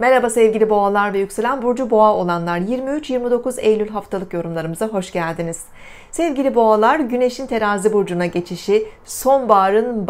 Merhaba sevgili boğalar ve yükselen burcu boğa olanlar 23-29 Eylül haftalık yorumlarımıza hoş geldiniz. Sevgili boğalar güneşin terazi burcuna geçişi sonbaharın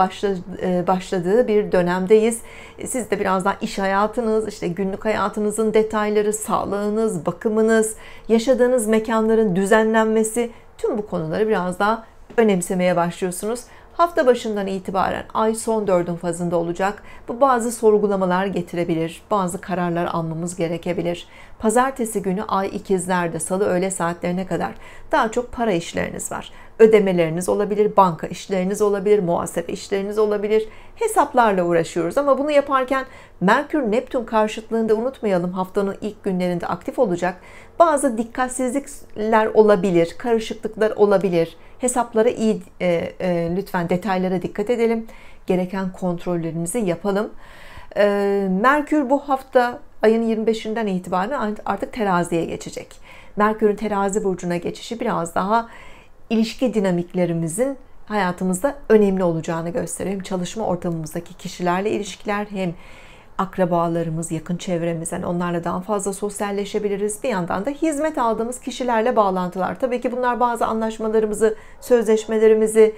e, başladığı bir dönemdeyiz. E, siz de birazdan iş hayatınız, işte günlük hayatınızın detayları, sağlığınız, bakımınız, yaşadığınız mekanların düzenlenmesi tüm bu konuları biraz daha önemsemeye başlıyorsunuz. Hafta başından itibaren ay son dördün fazında olacak. Bu bazı sorgulamalar getirebilir, bazı kararlar almamız gerekebilir. Pazartesi günü ay ikizlerde, salı öğle saatlerine kadar daha çok para işleriniz var ödemeleriniz olabilir, banka işleriniz olabilir, muhasebe işleriniz olabilir. Hesaplarla uğraşıyoruz ama bunu yaparken Merkür Neptün karşıtlığında unutmayalım haftanın ilk günlerinde aktif olacak. Bazı dikkatsizlikler olabilir, karışıklıklar olabilir. Hesaplara iyi e, e, lütfen detaylara dikkat edelim. Gereken kontrollerimizi yapalım. E, Merkür bu hafta ayın 25'inden itibaren artık teraziye geçecek. Merkür'ün terazi burcuna geçişi biraz daha ilişki dinamiklerimizin hayatımızda önemli olacağını gösteriyor. Hem çalışma ortamımızdaki kişilerle ilişkiler hem akrabalarımız, yakın çevremiz. Yani onlarla daha fazla sosyalleşebiliriz. Bir yandan da hizmet aldığımız kişilerle bağlantılar. Tabii ki bunlar bazı anlaşmalarımızı, sözleşmelerimizi,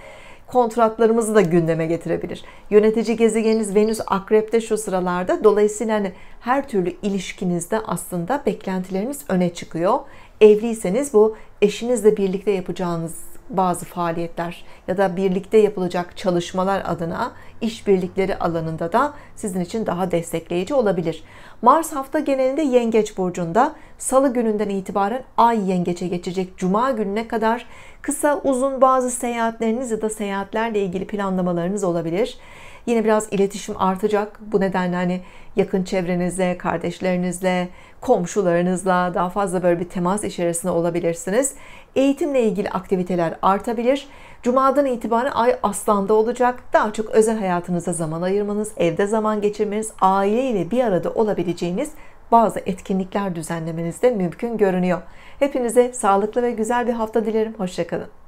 kontratlarımızı da gündeme getirebilir. Yönetici gezegeniniz Venüs Akrep'te şu sıralarda. Dolayısıyla hani her türlü ilişkinizde aslında beklentileriniz öne çıkıyor. Evliyseniz bu eşinizle birlikte yapacağınız bazı faaliyetler ya da birlikte yapılacak çalışmalar adına işbirlikleri alanında da sizin için daha destekleyici olabilir. Mars hafta genelinde Yengeç burcunda salı gününden itibaren Ay Yengeç'e geçecek cuma gününe kadar kısa uzun bazı seyahatleriniz ya da seyahatlerle ilgili planlamalarınız olabilir. Yine biraz iletişim artacak. Bu nedenle hani yakın çevrenizle, kardeşlerinizle, komşularınızla daha fazla böyle bir temas içerisinde olabilirsiniz. Eğitimle ilgili aktiviteler artabilir. Cuma'dan itibaren ay aslanda olacak. Daha çok özel hayatınıza zaman ayırmanız, evde zaman geçirmeniz, aileyle bir arada olabileceğiniz bazı etkinlikler düzenlemeniz de mümkün görünüyor. Hepinize sağlıklı ve güzel bir hafta dilerim. Hoşçakalın.